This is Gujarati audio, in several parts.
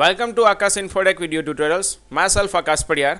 welcome to Akash Infodec video tutorials myself Akash Padiyar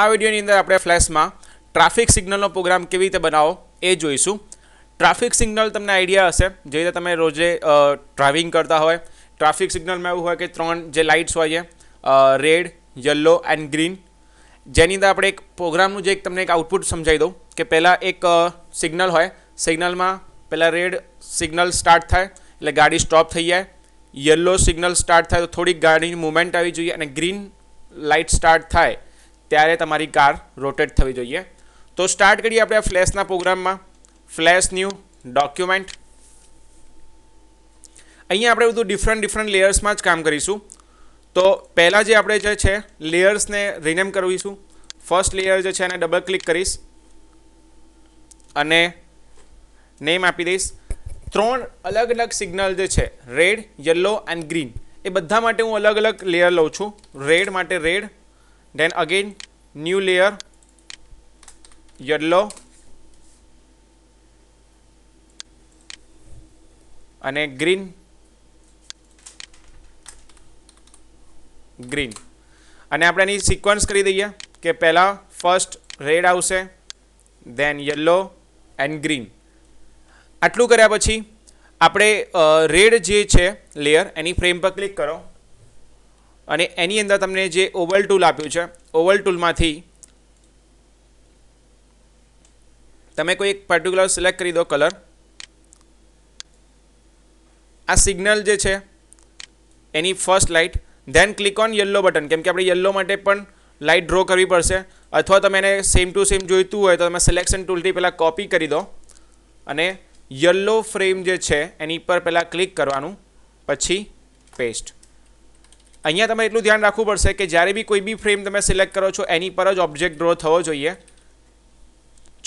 આ વિડીયોની અંદર આપણે ફ્લેશમાં ટ્રાફિક સિગ્નલનો પ્રોગ્રામ કેવી રીતે બનાવો એ જોઈશું ટ્રાફિક સિગ્નલ તમને આઈડિયા હશે જે રીતે તમે રોજે ડ્રાઇવિંગ કરતા હોય ટ્રાફિક સિગ્નલમાં એવું હોય કે ત્રણ જે લાઇટ્સ હોય છે રેડ યલો એન્ડ ગ્રીન જેની અંદર આપણે એક પ્રોગ્રામનું જે એક તમને એક આઉટપુટ સમજાવી દઉં કે પહેલાં એક સિગ્નલ હોય સિગ્નલમાં પહેલાં રેડ સિગ્નલ સ્ટાર્ટ થાય એટલે ગાડી સ્ટોપ થઈ જાય યલો સિગ્નલ સ્ટાર્ટ થાય તો થોડીક ગાડીની મુમેન્ટ આવી જોઈએ અને ગ્રીન લાઇટ સ્ટાર્ટ થાય ત્યારે તમારી કાર રોટેટ થવી જોઈએ તો સ્ટાર્ટ કરીએ આપણે આ ફ્લેશના પ્રોગ્રામમાં ફ્લેશ ન્યૂ ડોક્યુમેન્ટ અહીંયા આપણે બધું ડિફરન્ટ ડિફરન્ટ લેયર્સમાં જ કામ કરીશું તો પહેલાં જે આપણે જે છે લેયર્સને રિનેમ કરવીશું ફર્સ્ટ લેયર જે છે એને ડબલ ક્લિક કરીશ અને નેમ આપી દઈશ ત્રણ અલગ અલગ સિગ્નલ જે છે રેડ યલો એન્ડ ગ્રીન એ બધા માટે હું અલગ અલગ લેયર લઉં છું રેડ માટે red then again new layer yellow અને ગ્રીન ગ્રીન અને આપણે એની સિક્વન્સ કરી દઈએ કે પહેલાં ફર્સ્ટ રેડ આવશે ધેન યલો એન્ડ ગ્રીન આટલું કર્યા પછી આપણે રેડ જે છે લેયર એની ફ્રેમ પર ક્લિક કરો અને એની અંદર તમને જે ઓવલ ટૂલ આપ્યું છે ઓવલ ટૂલમાંથી તમે કોઈ એક પર્ટિક્યુલર સિલેક્ટ કરી દો કલર આ સિગ્નલ જે છે એની first light then click on yellow button કેમ કે આપણે યલો માટે પણ લાઇટ ડ્રો કરવી પડશે અથવા તમે એને સેમ ટુ સેમ જોઈતું હોય તો તમે સિલેક્શન ટૂલથી પહેલાં કોપી કરી દો અને યલો ફ્રેમ જે છે એની પર પહેલાં ક્લિક કરવાનું પછી પેસ્ટ અહીંયા તમે એટલું ધ્યાન રાખવું પડશે કે જ્યારે બી કોઈ બી ફ્રેમ તમે સિલેક્ટ કરો છો એની પર જ ઓબ્જેક્ટ ડ્રો થવો જોઈએ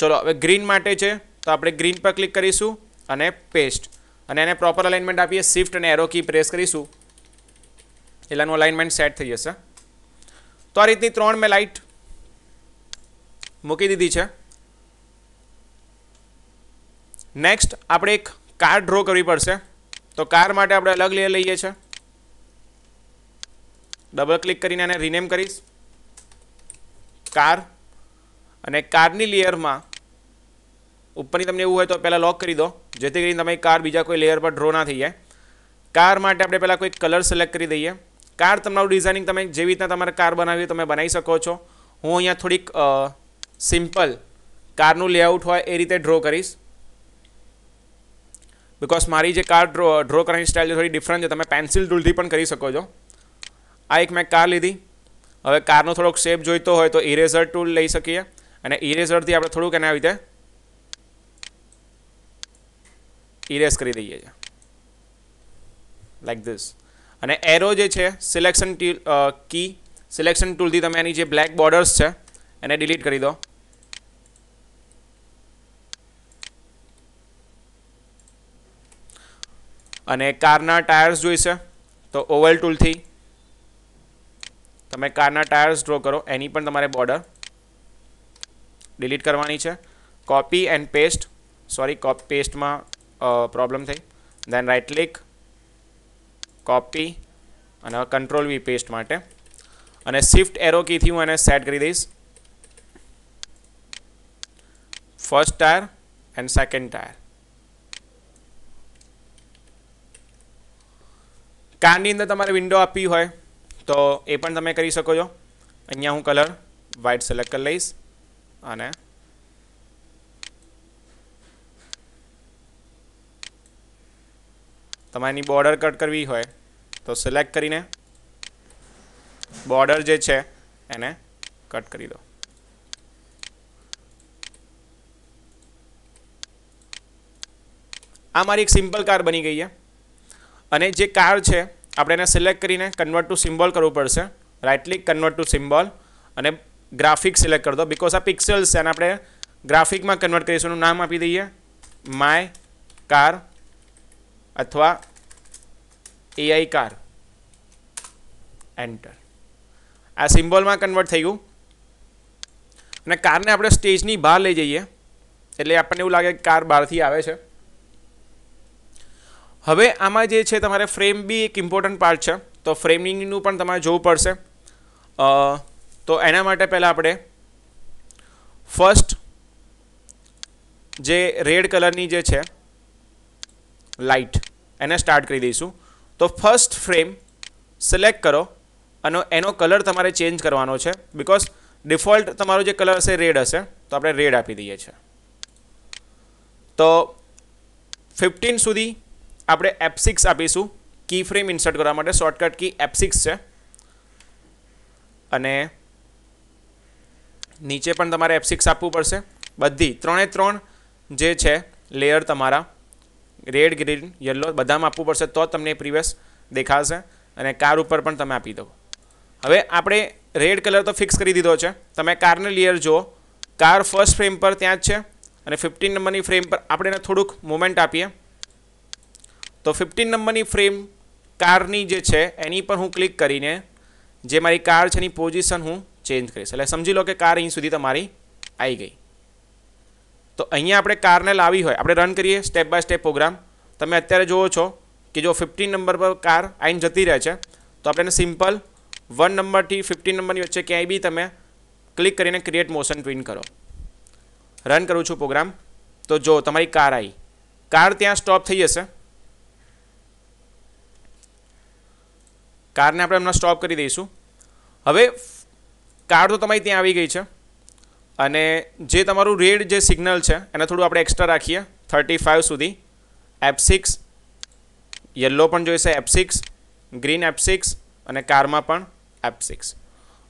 ચલો હવે ગ્રીન માટે છે તો આપણે ગ્રીન પર ક્લિક કરીશું અને પેસ્ટ અને એને પ્રોપર અલાઇનમેન્ટ આપીએ શિફ્ટ અને એરો કી પ્રેસ કરીશું એટલાનું અલાઇનમેન્ટ સેટ થઈ જશે તો આ રીતની ત્રણ મેં લાઇટ મૂકી દીધી છે નેક્સ્ટ આપણે એક કાર ડ્રો કરવી પડશે તો કાર માટે આપણે અલગ લેયર લઈએ છીએ ડબલ ક્લિક કરીને એને રિનેમ કરીશ કાર અને કારની લેયરમાં ઉપરની તમને એવું હોય તો પહેલાં લોક કરી દો જેથી કરીને તમે કાર બીજા કોઈ લેયર પર ડ્રો ના થઈ જાય કાર માટે આપણે પહેલાં કોઈ કલર સિલેક્ટ કરી દઈએ કાર તમારું ડિઝાઇનિંગ તમે જેવી રીતના તમારે કાર બનાવી તમે બનાવી શકો છો હું અહીંયા થોડીક સિમ્પલ કારનું લેઆઉટ હોય એ રીતે ડ્રો કરીશ બિકોઝ મારી જે કાર ડ્રો ડ્રો કરવાની સ્ટાઇલ થોડી ડિફરન્ટ છે તમે પેન્સિલ ડૂલથી પણ કરી શકો છો આ એક મેં કાર લીધી હવે કારનો થોડોક શેપ જોઈતો હોય તો ઇરેઝર ટૂલ લઈ શકીએ અને ઇરેઝરથી આપણે થોડુંક એને આવી રીતે ઇરેઝ કરી દઈએ છીએ લાઈક ધીસ અને એરો જે છે સિલેક્શન કી સિલેક્શન ટૂલથી તમે એની જે બ્લેક બોર્ડર્સ છે એને ડિલીટ કરી દો અને કારના ટાયર્સ જોઈશે તો ઓવલ ટૂલથી તમે કારના ટાયર્સ ડ્રો કરો એની પણ તમારે બોર્ડર ડિલીટ કરવાની છે copy and paste sorry copy પેસ્ટમાં પ્રોબ્લેમ થઈ દેન રાઇટ ક્લિક કોપી અને કંટ્રોલ વી પેસ્ટ માટે અને સ્વિફ્ટ એરો કીથી હું એને સેટ કરી દઈશ first tier and second tier કારની અંદર તમારે વિન્ડો આપવી હોય તો એ પણ તમે કરી શકો છો અહીંયા હું કલર વ્હાઇટ સિલેક્ટ કરી લઈશ અને તમારી બોર્ડર કટ કરવી હોય તો સિલેક્ટ કરીને બોર્ડર જે છે એને કટ કરી દો આ મારી એક સિમ્પલ કાર બની ગઈ છે અને જે કાર છે આપણે એને સિલેક્ટ કરીને કન્વર્ટ ટુ સિમ્બોલ કરવું પડશે right click convert to symbol અને ગ્રાફિક સિલેક્ટ કરી દો બિકોઝ આ પિક્સલ્સ છે અને આપણે ગ્રાફિકમાં કન્વર્ટ કરીશું એનું નામ આપી દઈએ માય કાર અથવા એઆઈ કાર એન્ટર આ સિમ્બોલમાં કન્વર્ટ થઈ ગયું અને કારને આપણે સ્ટેજની બહાર લઈ જઈએ એટલે આપણને એવું લાગે કે કાર બહારથી આવે છે હવે આમાં જે છે તમારે ફ્રેમ બી એક ઇમ્પોર્ટન્ટ પાર્ટ છે તો ફ્રેમિંગનું પણ તમારે જોવું પડશે તો એના માટે પહેલાં આપણે ફર્સ્ટ જે રેડ કલરની જે છે લાઇટ એને સ્ટાર્ટ કરી દઈશું તો ફર્સ્ટ ફ્રેમ સિલેક્ટ કરો અને એનો કલર તમારે ચેન્જ કરવાનો છે બિકોઝ ડિફોલ્ટ તમારો જે કલર હશે રેડ હશે તો આપણે રેડ આપી દઈએ છીએ તો ફિફ્ટીન સુધી આપણે એપ આપીશું કી ફ્રેમ ઇન્સર્ટ કરવા માટે શોર્ટકટ કી એપ સિક્સ છે અને નીચે પણ તમારે એપ આપવું પડશે બધી ત્રણે ત્રણ જે છે લેયર તમારા રેડ ગ્રીન યલો બધામાં આપવું પડશે તો તમને પ્રિવિયસ દેખાશે અને કાર ઉપર પણ તમે આપી દો હવે આપણે રેડ કલર તો ફિક્સ કરી દીધો છે તમે કારને લેયર જુઓ કાર ફર્સ્ટ ફ્રેમ પર ત્યાં જ છે અને ફિફ્ટીન નંબરની ફ્રેમ પર આપણે એને થોડુંક મુમેન્ટ આપીએ તો ફિફ્ટીન નંબરની ફ્રેમ કારની જે છે એની પર હું ક્લિક કરીને જે મારી કાર છે એની પોઝિશન હું ચેન્જ કરીશ એટલે સમજી લો કે કાર અહીં સુધી તમારી આવી ગઈ તો અહીંયા આપણે કારને લાવી હોય આપણે રન કરીએ સ્ટેપ બાય સ્ટેપ પ્રોગ્રામ તમે અત્યારે જુઓ છો કે જો ફિફ્ટીન નંબર પર કાર આઈને જતી રહે છે તો આપણે સિમ્પલ વન નંબરથી ફિફ્ટીન નંબરની વચ્ચે ક્યાંય બી તમે ક્લિક કરીને ક્રિએટ મોશન ટ્વિન કરો રન કરું છું પ્રોગ્રામ તો જો તમારી કાર આવી કાર ત્યાં સ્ટોપ થઈ જશે કારને આપણે હમણાં સ્ટોપ કરી દઈશું હવે કાર તો તમારી ત્યાં આવી ગઈ છે અને જે તમારું રેડ જે સિગ્નલ છે એને થોડું આપણે એક્સ્ટ્રા રાખીએ થર્ટી ફાઇવ સુધી એફ સિક્સ યલો પણ જોઈશે F six green F six અને કારમાં પણ એફ સિક્સ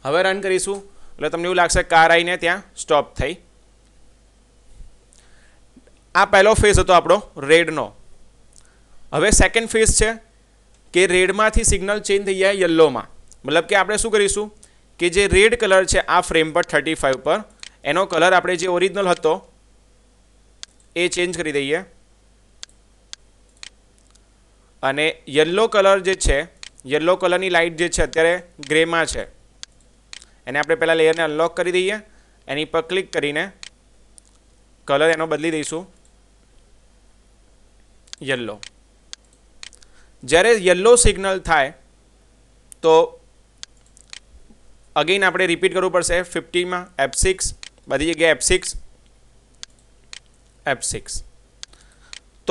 હવે રન કરીશું એટલે તમને એવું લાગશે કાર આવીને ત્યાં સ્ટોપ થઈ આ પહેલો ફેઝ હતો આપણો રેડનો હવે સેકન્ડ ફેઝ છે કે રેડમાંથી સિગ્નલ ચેન્જ થઈ જાય યલ્લોમાં મતલબ કે આપણે શું કરીશું કે જે રેડ કલર છે આ ફ્રેમ પર થર્ટી ફાઇવ પર એનો કલર આપણે જે ઓરિજિનલ હતો એ ચેન્જ કરી દઈએ અને યલો કલર જે છે યલો કલરની લાઇટ જે છે અત્યારે ગ્રેમાં છે એને આપણે પહેલાં લેયરને અનલોક કરી દઈએ એની પર ક્લિક કરીને કલર એનો બદલી દઈશું યલ્લો જ્યારે યલો સિગ્નલ થાય તો અગેન આપણે રિપીટ કરવું પડશે ફિફ્ટીમાં એફ સિક્સ બધી જગ્યાએ એફ સિક્સ એફ સિક્સ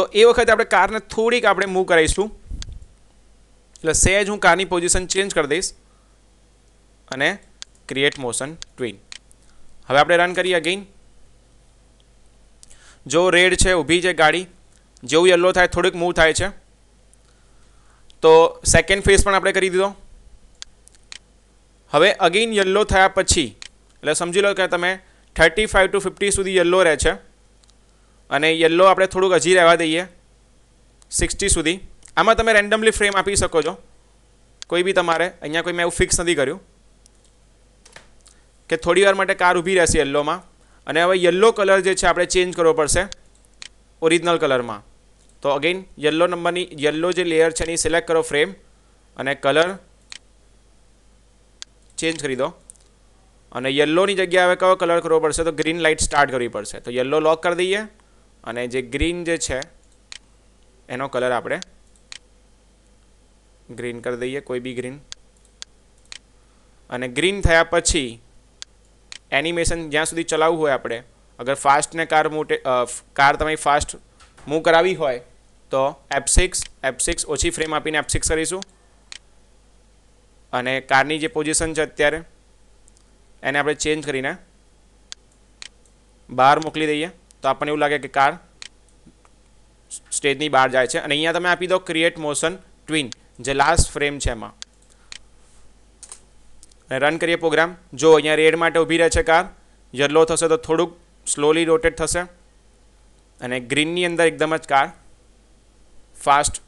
તો એ વખતે આપણે કારને થોડીક આપણે મૂવ કરાવીશું એટલે સહેજ હું કારની પોઝિશન ચેન્જ કરી દઈશ અને ક્રિએટ મોશન ટ્વીન હવે આપણે રન કરીએ અગેઇન જો રેડ છે ઊભી છે ગાડી જેવું યલો થાય થોડીક મૂવ થાય છે તો સેકન્ડ ફેઝ પણ આપણે કરી દીધો હવે અગેઇન યલો થયા પછી એટલે સમજી લો કે તમે થર્ટી ફાઇવ ટુ ફિફ્ટી સુધી યલ્લો રહે છે અને યલ્લો આપણે થોડુંક હજી રહેવા દઈએ સિક્સટી સુધી આમાં તમે રેન્ડમલી ફ્રેમ આપી શકો છો કોઈ બી તમારે અહીંયા કોઈ મેં એવું ફિક્સ નથી કર્યું કે થોડી વાર માટે કાર ઊભી રહેશે યલ્લોમાં અને હવે યલ્લો કલર જે છે આપણે ચેન્જ કરવો પડશે ઓરિજિનલ કલરમાં તો અગેન યલો નંબરની યલો જે લેયર છે એની સિલેક્ટ કરો ફ્રેમ અને કલર ચેન્જ કરી દો અને યલોની જગ્યાએ હવે કયો કલર કરવો પડશે તો ગ્રીન લાઇટ સ્ટાર્ટ કરવી પડશે તો યલો લોક કરી દઈએ અને જે ગ્રીન જે છે એનો કલર આપણે ગ્રીન કરી દઈએ કોઈ બી ગ્રીન અને ગ્રીન થયા પછી એનિમેશન જ્યાં સુધી ચલાવવું હોય આપણે અગર ફાસ્ટને કાર મોટે કાર તમારી ફાસ્ટ મૂવ કરાવી હોય તો એફ સિક્સ એફ સિક્સ ઓછી ફ્રેમ આપીને એફ સિક્સ કરીશું અને કારની જે પોઝિશન છે અત્યારે એને આપણે ચેન્જ કરીને બહાર મોકલી દઈએ તો આપણને એવું લાગે કે કાર સ્ટેજની બહાર જાય છે અને અહીંયા તમે આપી દો ક્રિએટ મોશન ટ્વિન જે લાસ્ટ ફ્રેમ છે એમાં અને રન કરીએ પ્રોગ્રામ જો અહીંયા રેડ માટે ઊભી રહે છે કાર યલો થશે તો થોડુંક સ્લોલી રોટેટ થશે અને ગ્રીનની અંદર એકદમ જ કાર ફાસ્ટ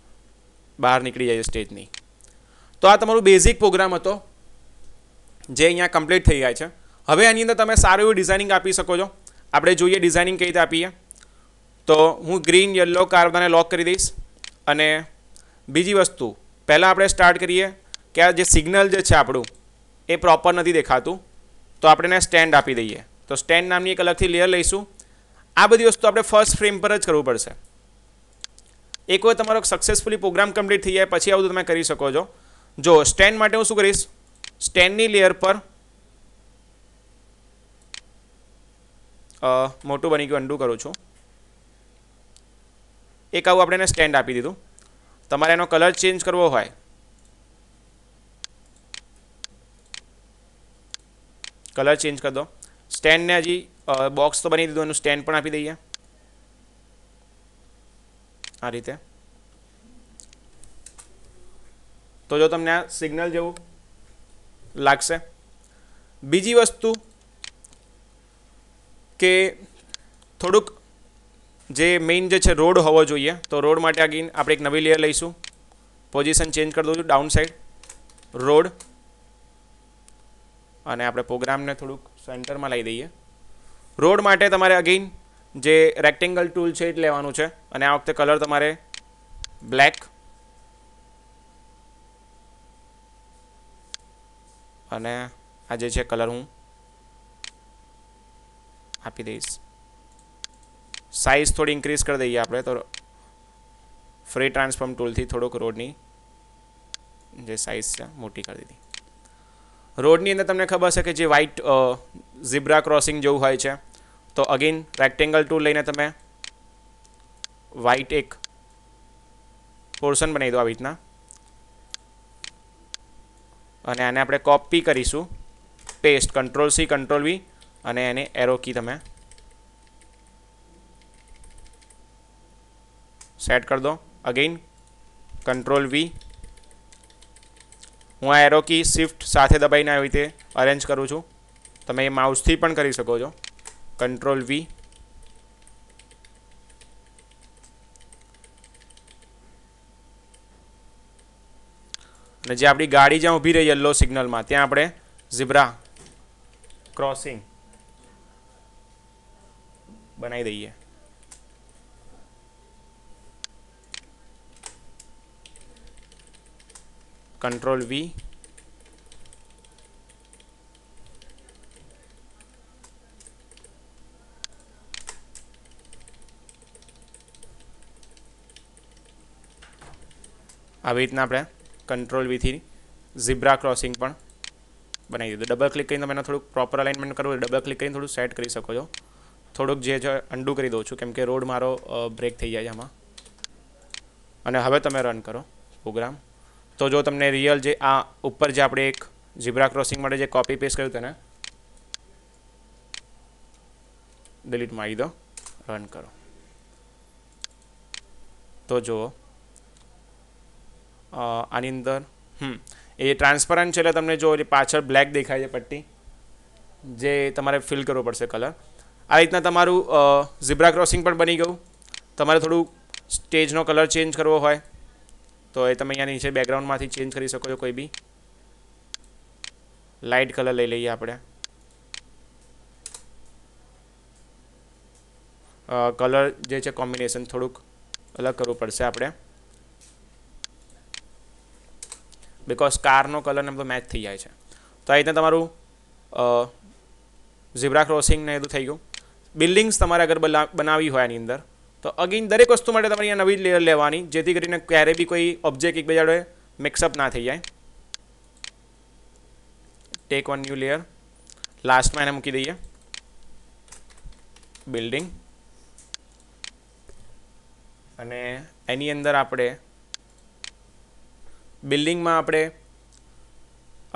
બહાર નીકળી જાય સ્ટેજની તો આ તમારું બેઝિક પ્રોગ્રામ હતો જે અહીંયા કમ્પ્લીટ થઈ જાય છે હવે આની અંદર તમે સારું એવું ડિઝાઇનિંગ આપી શકો છો આપણે જોઈએ ડિઝાઇનિંગ કઈ રીતે આપીએ તો હું ગ્રીન યલો કાર્બનને લોક કરી દઈશ અને બીજી વસ્તુ પહેલાં આપણે સ્ટાર્ટ કરીએ કે આ જે સિગ્નલ જે છે આપણું એ પ્રોપર નથી દેખાતું તો આપણે એને સ્ટેન્ડ આપી દઈએ તો સ્ટેન્ડ નામની એક અલગથી લેયર લઈશું આ બધી વસ્તુ આપણે ફર્સ્ટ ફ્રેમ પર જ કરવું પડશે એક વાર તમારો સક્સેસફુલી પ્રોગ્રામ કમ્પ્લીટ થઈ જાય પછી આવું તમે કરી શકો છો જો સ્ટેન્ડ માટે હું શું કરીશ સ્ટેન્ડની લેયર પર મોટું બની ગયું અંડું કરું છું એક આવું આપણે એને સ્ટેન્ડ આપી દીધું તમારે એનો કલર ચેન્જ કરવો હોય કલર ચેન્જ કરી દો સ્ટેન્ડને હજી બોક્સ તો બની દીધું એનું સ્ટેન્ડ પણ આપી દઈએ આ રીતે તો જો તમને આ સિગ્નલ જેવું લાગશે બીજી વસ્તુ કે થોડુંક જે મેઇન જે છે રોડ હોવો જોઈએ તો રોડ માટે આગળ આપણે એક નવી લેયર લઈશું પોઝિશન ચેન્જ કરી દઉં છું ડાઉન સાઈડ રોડ અને આપણે પ્રોગ્રામને થોડુંક સેન્ટરમાં લઈ દઈએ રોડ માટે તમારે અગેઇન જે રેક્ટેંગલ ટૂલ છે એ લેવાનું છે અને આ વખતે કલર તમારે બ્લેક અને આ જે છે કલર હું આપી દઈશ સાઇઝ થોડી ઇન્ક્રીઝ કરી દઈએ આપણે તો ફ્રી ટ્રાન્સફોર્મ ટૂલથી થોડોક રોડની જે સાઇઝ છે મોટી કરી દીધી રોડની અંદર તમને ખબર છે કે જે વ્હાઇટ ઝીબ્રા ક્રોસિંગ જેવું હોય છે તો અગેન રેક્ટેંગલ ટૂલ લઈને તમે વ્હાઇટ એક પોર્શન બનાવી દો આવી રીતના અને આને આપણે કોપી કરીશું paste control C control V અને એને એરો કી તમે સેટ કરી દો અગેન કંટ્રોલ વી હું આ એરો કી શિફ્ટ સાથે દબાઈને આવી રીતે અરેન્જ કરું છું તમે એ માઉસથી પણ કરી શકો છો कंट्रोल वी અને જે આપણી ગાડી જ્યાં ઊભી રહી યલો સિગ્નલમાં ત્યાં આપણે ઝીબ્રા ક્રોસિંગ બનાવી દઈએ કંટ્રોલ વી આવી રીતના આપણે કંટ્રોલ વીથી ઝીબ્રા ક્રોસિંગ પણ બનાવી દીધું ડબલ ક્લિક કરીને તમે એને થોડુંક પ્રોપર અલાઇનમેન્ટ કરવું ડબલ ક્લિક કરીને થોડું સેટ કરી શકો છો થોડુંક જે છે અંડું કરી દઉં છું કેમકે રોડ મારો બ્રેક થઈ જાય છે આમાં અને હવે તમે રન કરો પ્રોગ્રામ તો જો તમને રિયલ જે આ ઉપર જે આપણે એક ઝીબ્રા ક્રોસિંગ માટે જે કોપી પેસ્ટ કર્યું તેને ડિલીટ મારી દો રન કરો તો જુઓ આની અંદર હમ એ ટ્રાન્સપરન્ટ છે એટલે તમને જો એ પાછળ બ્લેક દેખાય છે પટ્ટી જે તમારે ફિલ કરવો પડશે કલર આ રીતના તમારું ઝીબ્રા ક્રોસિંગ પણ બની ગયું તમારે થોડું સ્ટેજનો કલર ચેન્જ કરવો હોય તો એ તમે અહીંયા નીચે બેકગ્રાઉન્ડમાંથી ચેન્જ કરી શકો છો કોઈ બી લાઇટ કલર લઈ લઈએ આપણે કલર જે છે કોમ્બિનેશન થોડુંક અલગ કરવું પડશે આપણે બિકોઝ કારનો કલરને બધો મેચ થઈ જાય છે તો આ રીતે તમારું ઝીબ્રા ક્રોસિંગ ને બધું થઈ ગયું બિલ્ડિંગ્સ તમારે અગર બનાવી હોય એની અંદર તો અગેન દરેક વસ્તુ માટે તમારે અહીંયા નવી લેયર લેવાની જેથી કરીને ક્યારે બી કોઈ ઓબ્જેક્ટ એકબીજા જોડે મિક્સઅપ ના થઈ જાય ટેક વન ન્યૂ લેયર લાસ્ટમાં એને મૂકી દઈએ બિલ્ડિંગ અને એની અંદર આપણે બિલ્ડિંગમાં આપણે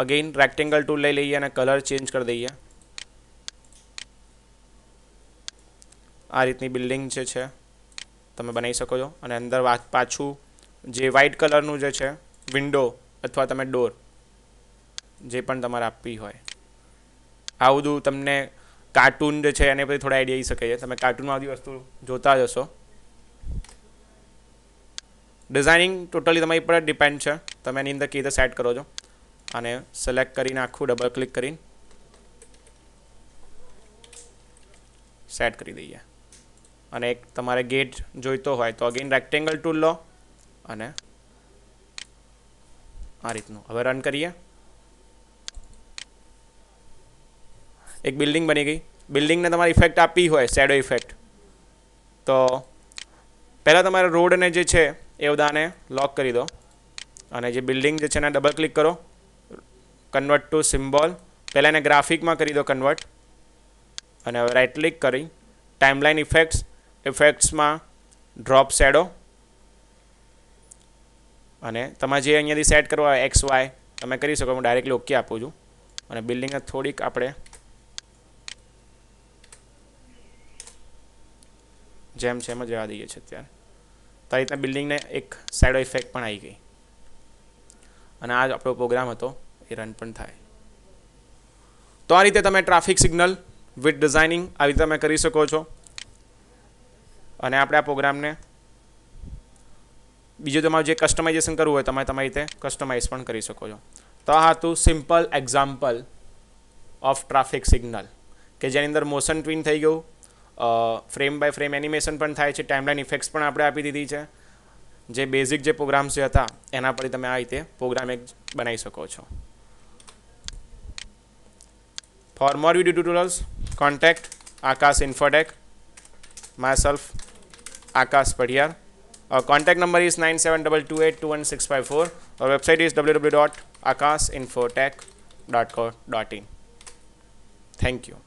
અગેઇન રેક્ટેંગલ ટૂલ લઈ લઈએ અને કલર ચેન્જ કરી દઈએ આ રીતની બિલ્ડિંગ જે છે તમે બનાવી શકો છો અને અંદર પાછું જે વ્હાઇટ કલરનું જે છે વિન્ડો અથવા તમે ડોર જે પણ તમારે આપવી હોય આવું બધું તમને કાર્ટૂન જે છે એને પછી થોડા આઈડિયા આવી શકે છે તમે કાર્ટૂનમાં બધી વસ્તુ જોતા જશો ડિઝાઇનિંગ ટોટલી તમારી પર ડિપેન્ડ છે તમે એની અંદર કીધે સેટ કરો છો અને સિલેક્ટ કરીને આખું ડબલ ક્લિક કરીને સેટ કરી દઈએ અને એક તમારે ગેટ જોઈતો હોય તો અગેન રેક્ટેંગલ ટૂલ લો અને આ રીતનું હવે રન કરીએ એક બિલ્ડિંગ બની ગઈ બિલ્ડિંગને તમારે ઇફેક્ટ આપવી હોય સેડો ઇફેક્ટ તો પહેલાં તમારે રોડને જે છે એ બધાને લોક કરી દો અને જે બિલ્ડિંગ જે છે એના ડબલ ક્લિક કરો કન્વર્ટ ટુ સિમ્બોલ પહેલાં એને ગ્રાફિકમાં કરી દો કન્વર્ટ અને હવે રાઇટ ક્લિક કરી ટાઈમલાઇન ઇફેક્ટ્સ ઇફેક્ટ્સમાં ડ્રોપ સેડો અને તમારે જે અહીંયાથી સેટ કરવા હોય એક્સ વાય તમે કરી શકો હું ડાયરેક્ટલી ઓકે આપું છું અને બિલ્ડિંગને થોડીક આપણે જેમ છે એમ જવા દઈએ છીએ અત્યારે તો આ રીતના બિલ્ડિંગને એક સાઇડો ઇફેક્ટ પણ આવી ગઈ અને આ જ આપણો પ્રોગ્રામ હતો એ રન પણ થાય તો આ રીતે તમે ટ્રાફિક સિગ્નલ વિથ ડિઝાઇનિંગ આવી રીતે તમે કરી શકો છો અને આપણે આ પ્રોગ્રામને બીજું તમારું જે કસ્ટમાઇઝેશન કરવું હોય તમે તમારી રીતે કસ્ટમાઇઝ પણ કરી શકો છો તો આ હતું simple example of traffic signal કે જેની અંદર મોશન ટ્વીન થઈ ગયું ફ્રેમ બાય ફ્રેમ એનિમેશન પણ થાય છે ટાઈમલાઈન ઇફેક્ટ્સ પણ આપણે આપી દીધી છે જે બેઝિક જે પ્રોગ્રામ્સ જે હતા એના પરથી તમે આ રીતે પ્રોગ્રામ એક બનાવી શકો છો for more video tutorials contact Akash infotech myself Akash Padhiyar और contact number is nine seven double two eight two one six five four और website is W W dot Akash infotech dot co dot in thank you